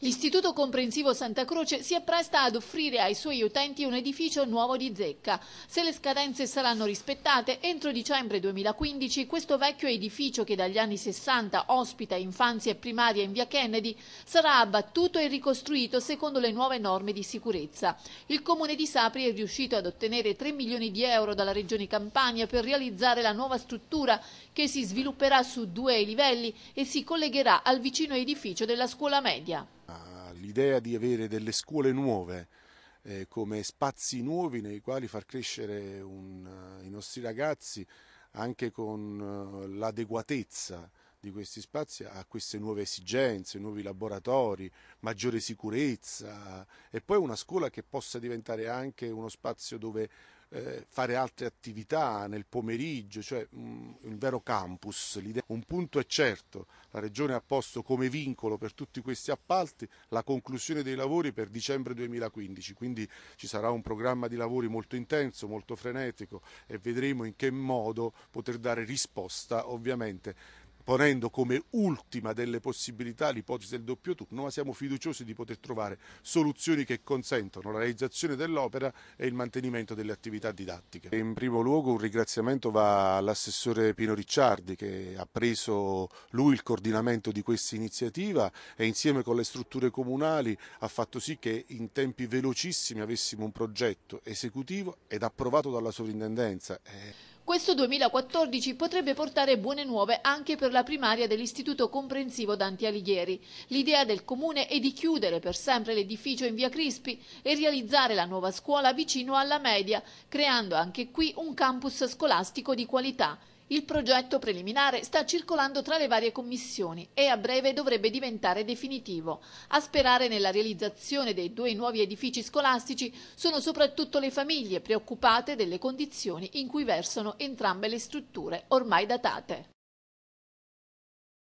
L'Istituto Comprensivo Santa Croce si appresta ad offrire ai suoi utenti un edificio nuovo di zecca. Se le scadenze saranno rispettate, entro dicembre 2015 questo vecchio edificio che dagli anni 60 ospita infanzia e primaria in via Kennedy sarà abbattuto e ricostruito secondo le nuove norme di sicurezza. Il Comune di Sapri è riuscito ad ottenere 3 milioni di euro dalla Regione Campania per realizzare la nuova struttura che si svilupperà su due livelli e si collegherà al vicino edificio della scuola media l'idea di avere delle scuole nuove eh, come spazi nuovi nei quali far crescere un, eh, i nostri ragazzi anche con eh, l'adeguatezza di questi spazi a queste nuove esigenze, nuovi laboratori, maggiore sicurezza e poi una scuola che possa diventare anche uno spazio dove eh, fare altre attività nel pomeriggio, cioè un, mm, un vero campus. Un punto è certo, la Regione ha posto come vincolo per tutti questi appalti la conclusione dei lavori per dicembre 2015, quindi ci sarà un programma di lavori molto intenso, molto frenetico e vedremo in che modo poter dare risposta ovviamente ponendo come ultima delle possibilità l'ipotesi del doppio turno, ma siamo fiduciosi di poter trovare soluzioni che consentano la realizzazione dell'opera e il mantenimento delle attività didattiche. In primo luogo un ringraziamento va all'assessore Pino Ricciardi che ha preso lui il coordinamento di questa iniziativa e insieme con le strutture comunali ha fatto sì che in tempi velocissimi avessimo un progetto esecutivo ed approvato dalla sovrintendenza. Eh, questo 2014 potrebbe portare buone nuove anche per la primaria dell'Istituto Comprensivo Dante Alighieri. L'idea del comune è di chiudere per sempre l'edificio in via Crispi e realizzare la nuova scuola vicino alla media, creando anche qui un campus scolastico di qualità. Il progetto preliminare sta circolando tra le varie commissioni e a breve dovrebbe diventare definitivo. A sperare nella realizzazione dei due nuovi edifici scolastici sono soprattutto le famiglie preoccupate delle condizioni in cui versano entrambe le strutture ormai datate.